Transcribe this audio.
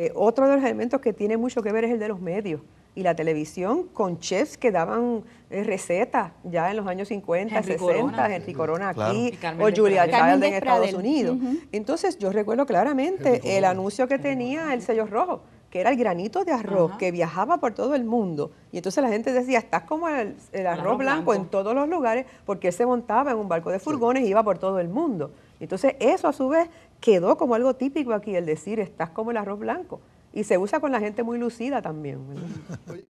Eh, otro de los elementos que tiene mucho que ver es el de los medios y la televisión con chefs que daban eh, recetas ya en los años 50, 60, Henry Corona aquí o Julia Child en Estados Unidos. Entonces yo recuerdo claramente el anuncio que tenía el sello rojo que era el granito de arroz que viajaba por todo el mundo. Y entonces la gente decía, estás como el, arroz, blanco, en todos los lugares, porque él se montaba en un barco de furgones y iba por todo el mundo. Entonces eso a su vez quedó como algo típico aquí, el decir, estás como el arroz blanco. Y se usa con la gente muy lucida también.